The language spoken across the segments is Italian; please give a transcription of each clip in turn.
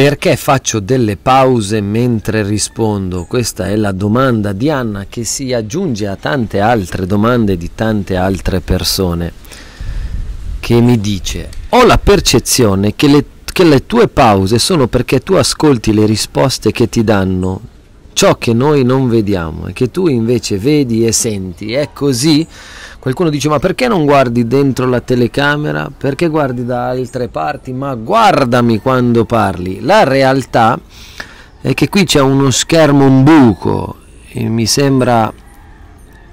Perché faccio delle pause mentre rispondo? Questa è la domanda di Anna che si aggiunge a tante altre domande di tante altre persone che mi dice ho la percezione che le, che le tue pause sono perché tu ascolti le risposte che ti danno ciò che noi non vediamo e che tu invece vedi e senti. È così? Qualcuno dice ma perché non guardi dentro la telecamera? Perché guardi da altre parti? Ma guardami quando parli. La realtà è che qui c'è uno schermo, un buco, e mi sembra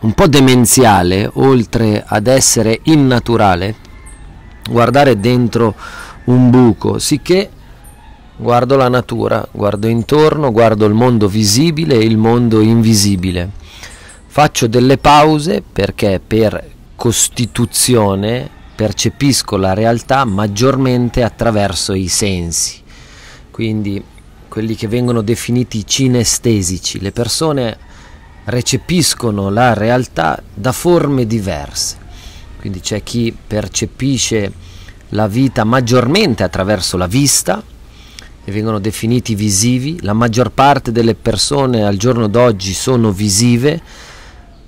un po' demenziale, oltre ad essere innaturale, guardare dentro un buco, sicché guardo la natura, guardo intorno, guardo il mondo visibile e il mondo invisibile Faccio delle pause perché per costituzione percepisco la realtà maggiormente attraverso i sensi. Quindi quelli che vengono definiti cinestesici, le persone recepiscono la realtà da forme diverse. Quindi c'è chi percepisce la vita maggiormente attraverso la vista e vengono definiti visivi. La maggior parte delle persone al giorno d'oggi sono visive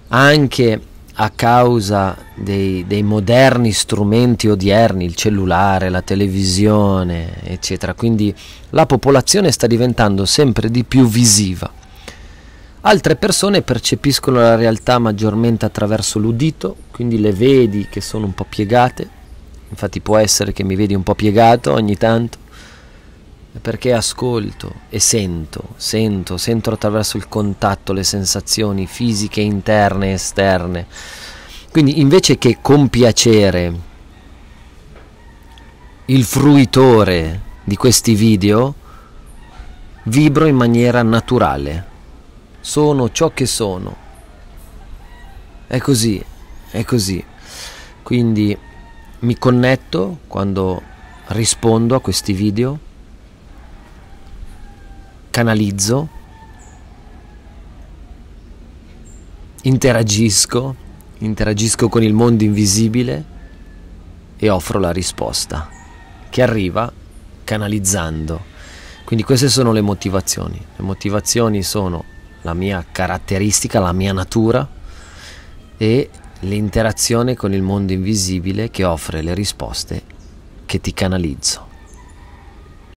anche a causa dei, dei, moderni strumenti odierni, il cellulare, la televisione, eccetera. Quindi la popolazione sta diventando sempre di più visiva. Altre persone percepiscono la realtà maggiormente attraverso l'udito, quindi le vedi che sono un po' piegate, infatti può essere che mi vedi un po' piegato ogni tanto, perché ascolto e sento, sento, sento attraverso il contatto le sensazioni fisiche interne e esterne. Quindi invece che compiacere il fruitore di questi video, vibro in maniera naturale. Sono ciò che sono. È così, è così. Quindi mi connetto quando rispondo a questi video canalizzo, interagisco, interagisco con il mondo invisibile e offro la risposta che arriva canalizzando. Quindi queste sono le motivazioni. Le motivazioni sono la mia caratteristica, la mia natura e l'interazione con il mondo invisibile che offre le risposte che ti canalizzo.